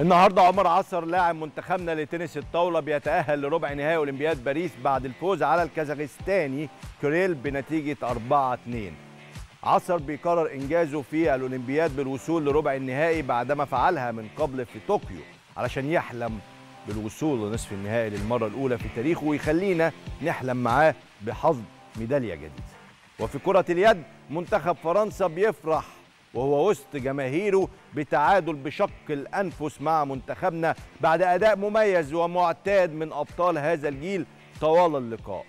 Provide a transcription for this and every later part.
النهارده عمر عصر لاعب منتخبنا لتنس الطاوله بيتاهل لربع نهائي اولمبياد باريس بعد الفوز على الكازاخستاني كوريل بنتيجه 4 2 عصر بيقرر انجازه في الاولمبياد بالوصول لربع النهائي بعدما فعلها من قبل في طوكيو علشان يحلم بالوصول لنصف النهائي للمره الاولى في تاريخه ويخلينا نحلم معاه بحظ ميداليه جديده وفي كره اليد منتخب فرنسا بيفرح وهو وسط جماهيره بتعادل بشق الأنفس مع منتخبنا بعد أداء مميز ومعتاد من أبطال هذا الجيل طوال اللقاء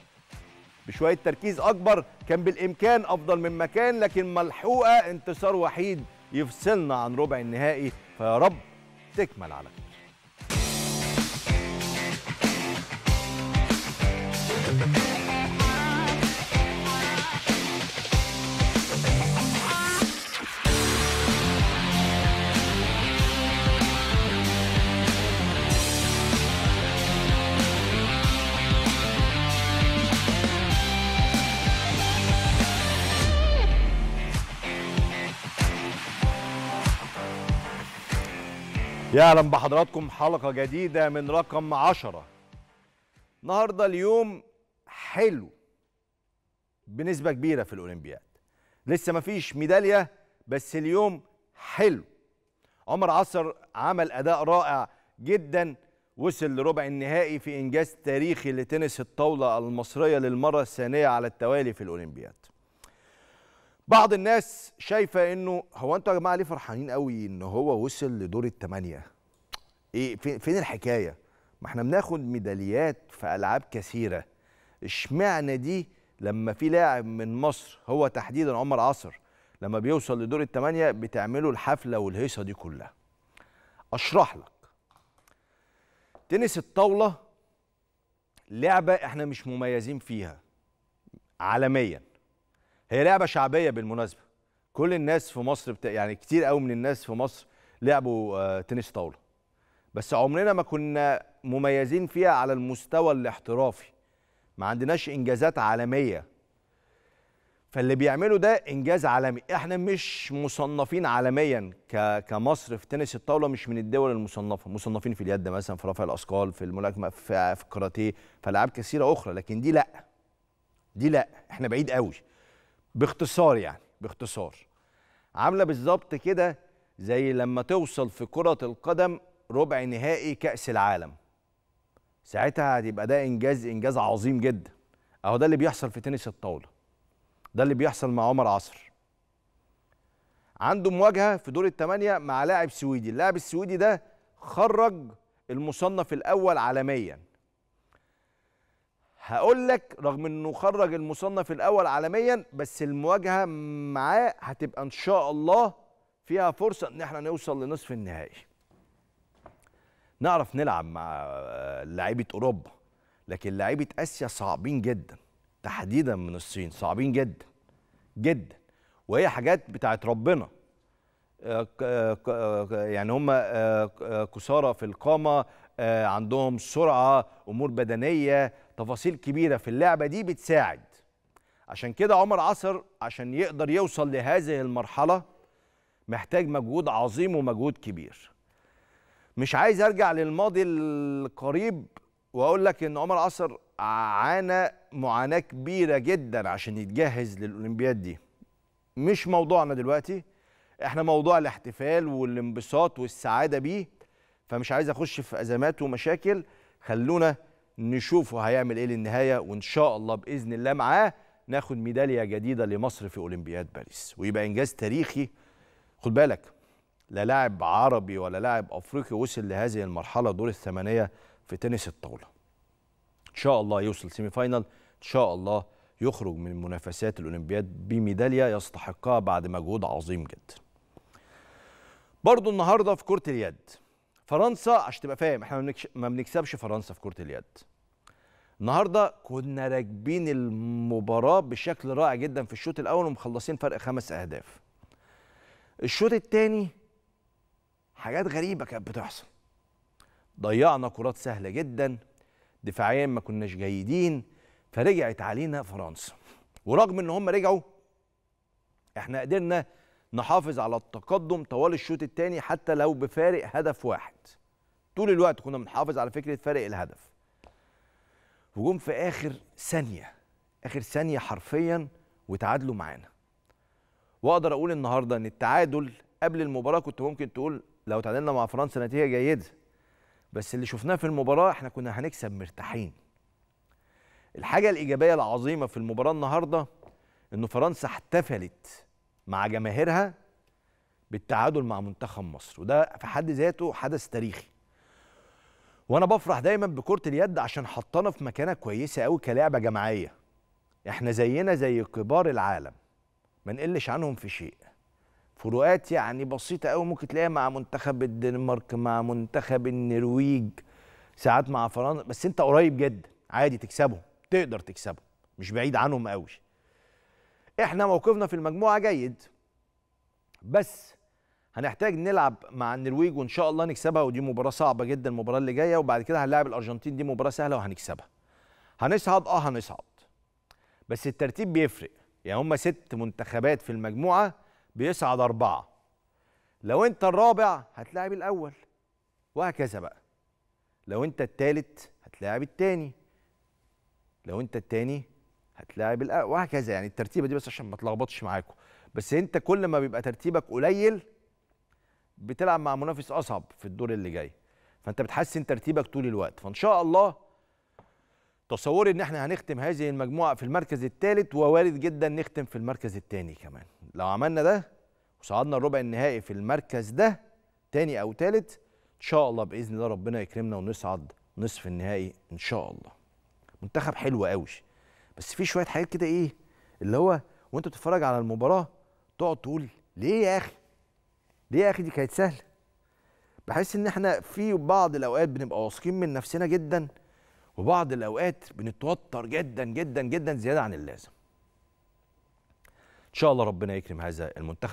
بشوية تركيز أكبر كان بالإمكان أفضل من مكان لكن ملحوقة انتصار وحيد يفصلنا عن ربع النهائي فيا رب تكمل على خير يا اهلا بحضراتكم حلقة جديدة من رقم عشرة النهاردة اليوم حلو بنسبة كبيرة في الأولمبياد لسه مفيش ميدالية بس اليوم حلو عمر عصر عمل أداء رائع جدا وصل لربع النهائي في إنجاز تاريخي لتنس الطاولة المصرية للمرة الثانية على التوالي في الأولمبياد بعض الناس شايفه انه هو انتوا يا جماعه ليه فرحانين قوي ان هو وصل لدور الثمانيه ايه فين, فين الحكايه ما احنا بناخد ميداليات في العاب كثيره اشمعنى دي لما في لاعب من مصر هو تحديدا عمر عصر لما بيوصل لدور الثمانيه بتعملوا الحفله والهيصه دي كلها اشرح لك تنس الطاوله لعبه احنا مش مميزين فيها عالميا هي لعبه شعبيه بالمناسبه كل الناس في مصر بتا... يعني كتير قوي من الناس في مصر لعبوا آه، تنس طاوله بس عمرنا ما كنا مميزين فيها على المستوى الاحترافي ما عندناش انجازات عالميه فاللي بيعمله ده انجاز عالمي احنا مش مصنفين عالميا ك... كمصر في تنس الطاوله مش من الدول المصنفه مصنفين في اليد مثلا في رفع الاثقال في الملاكمه في, في الكاراتيه في العاب كثيره اخرى لكن دي لا دي لا احنا بعيد قوي باختصار يعني باختصار عامله بالظبط كده زي لما توصل في كره القدم ربع نهائي كاس العالم ساعتها هتبقى ده انجاز انجاز عظيم جدا اهو ده اللي بيحصل في تنس الطاوله ده اللي بيحصل مع عمر عصر عنده مواجهه في دور الثمانيه مع لاعب سويدي اللاعب السويدي ده خرج المصنف الاول عالميا هقول لك رغم انه خرج المصنف الاول عالميا بس المواجهه معاه هتبقى ان شاء الله فيها فرصه ان احنا نوصل لنصف النهائي نعرف نلعب مع لعيبه اوروبا لكن لعيبه اسيا صعبين جدا تحديدا من الصين صعبين جدا جدا وهي حاجات بتاعت ربنا آه، آه، آه، يعني هم كساره في القامه آه، عندهم سرعه امور بدنيه تفاصيل كبيره في اللعبه دي بتساعد عشان كده عمر عصر عشان يقدر يوصل لهذه المرحله محتاج مجهود عظيم ومجهود كبير مش عايز ارجع للماضي القريب واقول لك ان عمر عصر عانى معاناه كبيره جدا عشان يتجهز للاولمبياد دي مش موضوعنا دلوقتي احنا موضوع الاحتفال والانبساط والسعاده بيه فمش عايز اخش في ازمات ومشاكل خلونا نشوفه هيعمل ايه للنهايه وان شاء الله باذن الله معاه ناخد ميداليه جديده لمصر في اولمبياد باريس ويبقى انجاز تاريخي خد بالك لا لاعب عربي ولا لاعب افريقي وصل لهذه المرحله دور الثمانيه في تنس الطاوله ان شاء الله يوصل سيمي فاينل ان شاء الله يخرج من منافسات الاولمبياد بميداليه يستحقها بعد مجهود عظيم جدا برضو النهارده في كره اليد فرنسا عشان تبقى فاهم احنا ما بنكسبش فرنسا في كره اليد النهارده كنا راكبين المباراه بشكل رائع جدا في الشوط الاول ومخلصين فرق خمس اهداف الشوط الثاني حاجات غريبه كانت بتحصل ضيعنا كرات سهله جدا دفاعيا ما كناش جيدين فرجعت علينا فرنسا ورغم ان هم رجعوا احنا قدرنا نحافظ على التقدم طوال الشوط الثاني حتى لو بفارق هدف واحد طول الوقت كنا بنحافظ على فكره فارق الهدف وجم في اخر ثانيه اخر ثانيه حرفيا وتعادلوا معانا واقدر اقول النهارده ان التعادل قبل المباراه كنت ممكن تقول لو تعادلنا مع فرنسا نتيجه جيده بس اللي شفناه في المباراه احنا كنا هنكسب مرتاحين الحاجه الايجابيه العظيمه في المباراه النهارده انه فرنسا احتفلت مع جماهيرها بالتعادل مع منتخب مصر وده في حد ذاته حدث تاريخي وانا بفرح دايما بكره اليد عشان حطانا في مكانه كويسه قوي كلعبه جماعيه احنا زينا زي كبار العالم ما نقلش عنهم في شيء فروقات يعني بسيطه قوي ممكن تلاقيها مع منتخب الدنمارك مع منتخب النرويج ساعات مع فرنسا بس انت قريب جدا عادي تكسبهم تقدر تكسبهم مش بعيد عنهم قوي احنا موقفنا في المجموعه جيد بس هنحتاج نلعب مع النرويج وان شاء الله نكسبها ودي مباراه صعبه جدا المباراه اللي جايه وبعد كده هنلاعب الارجنتين دي مباراه سهله وهنكسبها هنصعد اه هنصعد بس الترتيب بيفرق يعني هما ست منتخبات في المجموعه بيصعد اربعه لو انت الرابع هتلاعب الاول وهكذا بقى لو انت التالت هتلاعب التاني لو انت التاني هتلاعب الاقوى وهكذا يعني الترتيبه دي بس عشان ما تلخبطش معاكم بس انت كل ما بيبقى ترتيبك قليل بتلعب مع منافس اصعب في الدور اللي جاي فانت بتحسن ترتيبك طول الوقت فان شاء الله تصوري ان احنا هنختم هذه المجموعه في المركز الثالث ووارد جدا نختم في المركز الثاني كمان لو عملنا ده وصعدنا الربع النهائي في المركز ده ثاني او ثالث ان شاء الله باذن الله ربنا يكرمنا ونصعد نصف النهائي ان شاء الله منتخب حلو قوي بس في شويه حاجات كده ايه اللي هو وانت بتتفرج على المباراه تقعد تقول ليه يا اخي ليه يا اخي دي كانت سهله بحس ان احنا في بعض الاوقات بنبقى واثقين من نفسنا جدا وبعض الاوقات بنتوتر جدا جدا جدا زياده عن اللازم ان شاء الله ربنا يكرم هذا المنتخب